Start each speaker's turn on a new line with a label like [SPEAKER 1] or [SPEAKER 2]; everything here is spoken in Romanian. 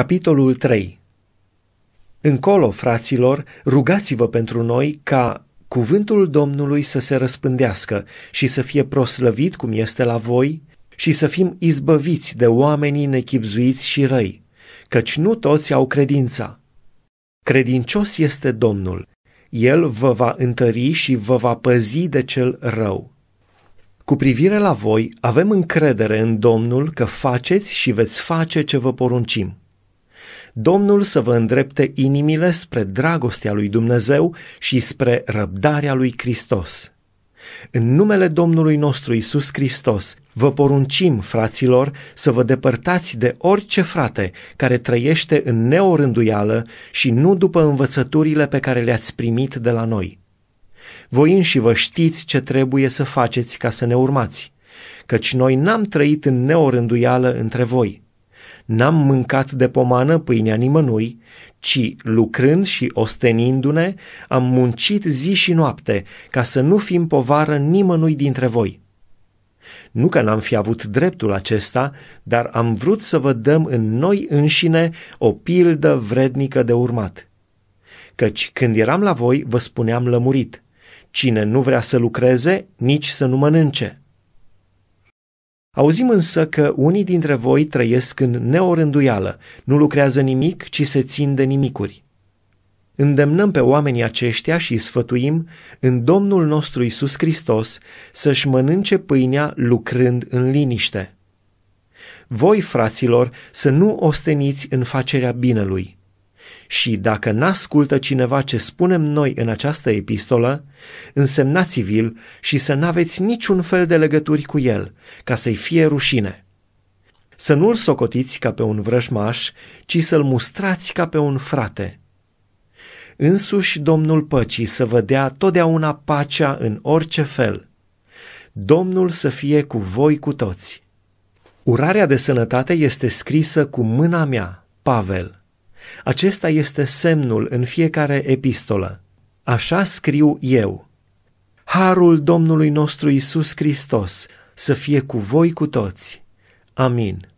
[SPEAKER 1] Capitolul 3 Încolo, fraților, rugați-vă pentru noi ca cuvântul Domnului să se răspândească și să fie proslăvit cum este la voi și să fim izbăviți de oamenii nechipzuiți și răi, căci nu toți au credința. Credincios este Domnul, El vă va întări și vă va păzi de cel rău. Cu privire la voi, avem încredere în Domnul că faceți și veți face ce vă poruncim. Domnul să vă îndrepte inimile spre dragostea lui Dumnezeu și spre răbdarea lui Hristos. În numele Domnului nostru Isus Hristos, vă poruncim, fraților, să vă depărtați de orice frate care trăiește în neorânduială și nu după învățăturile pe care le-ați primit de la noi. Voi înși vă știți ce trebuie să faceți ca să ne urmați, căci noi n-am trăit în neorânduială între voi. N-am mâncat de pomană pâinea nimănui, ci lucrând și ostenindu-ne, am muncit zi și noapte, ca să nu fim povară nimănui dintre voi. Nu că n-am fi avut dreptul acesta, dar am vrut să vă dăm în noi înșine o pildă vrednică de urmat. Căci când eram la voi, vă spuneam lămurit, cine nu vrea să lucreze, nici să nu mănânce. Auzim însă că unii dintre voi trăiesc în neorânduială, nu lucrează nimic, ci se țin de nimicuri. Îndemnăm pe oamenii aceștia și sfătuim în Domnul nostru Isus Hristos să-și mănânce pâinea lucrând în liniște. Voi, fraților, să nu osteniți în facerea binelui – și dacă n-ascultă cineva ce spunem noi în această epistolă, însemnați-vi-l și să n-aveți niciun fel de legături cu el, ca să-i fie rușine. Să nu-l socotiți ca pe un vrăjmaș, ci să-l mustrați ca pe un frate. Însuși Domnul păcii să vă dea totdeauna pacea în orice fel. Domnul să fie cu voi cu toți. Urarea de sănătate este scrisă cu mâna mea, Pavel. Acesta este semnul în fiecare epistolă. Așa scriu eu. Harul Domnului nostru Isus Hristos să fie cu voi cu toți. Amin.